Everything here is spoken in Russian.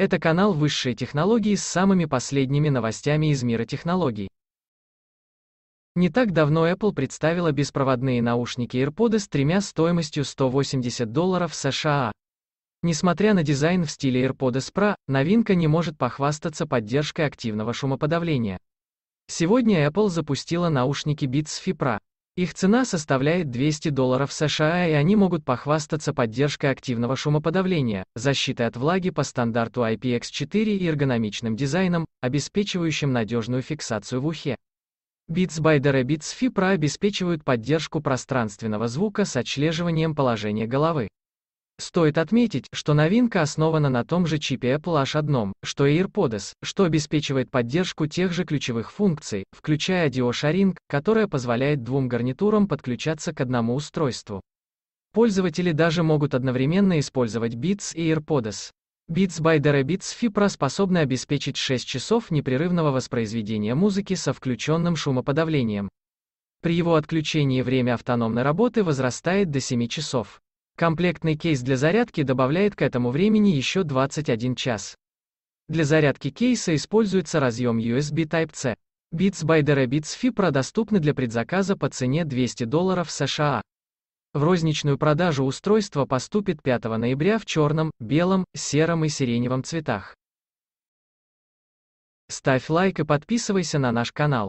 Это канал высшей технологии с самыми последними новостями из мира технологий. Не так давно Apple представила беспроводные наушники AirPods с тремя стоимостью 180 долларов США. Несмотря на дизайн в стиле AirPods Pro, новинка не может похвастаться поддержкой активного шумоподавления. Сегодня Apple запустила наушники Beats Fi Pro. Их цена составляет 200 долларов США и они могут похвастаться поддержкой активного шумоподавления, защитой от влаги по стандарту IPX4 и эргономичным дизайном, обеспечивающим надежную фиксацию в ухе. Beats by the Rabbits FIPRA обеспечивают поддержку пространственного звука с отслеживанием положения головы. Стоит отметить, что новинка основана на том же чипе Apple H1, что и AirPods, что обеспечивает поддержку тех же ключевых функций, включая dio которая позволяет двум гарнитурам подключаться к одному устройству. Пользователи даже могут одновременно использовать Beats и AirPods. Beats by Derebits Fipro способны обеспечить 6 часов непрерывного воспроизведения музыки со включенным шумоподавлением. При его отключении время автономной работы возрастает до 7 часов. Комплектный кейс для зарядки добавляет к этому времени еще 21 час. Для зарядки кейса используется разъем USB Type-C. Beats by Derabits Fibra доступны для предзаказа по цене 200 долларов США. В розничную продажу устройство поступит 5 ноября в черном, белом, сером и сиреневом цветах. Ставь лайк и подписывайся на наш канал.